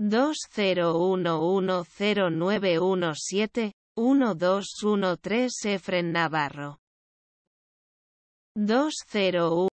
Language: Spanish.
20110917, 1213 Efren Navarro. 2011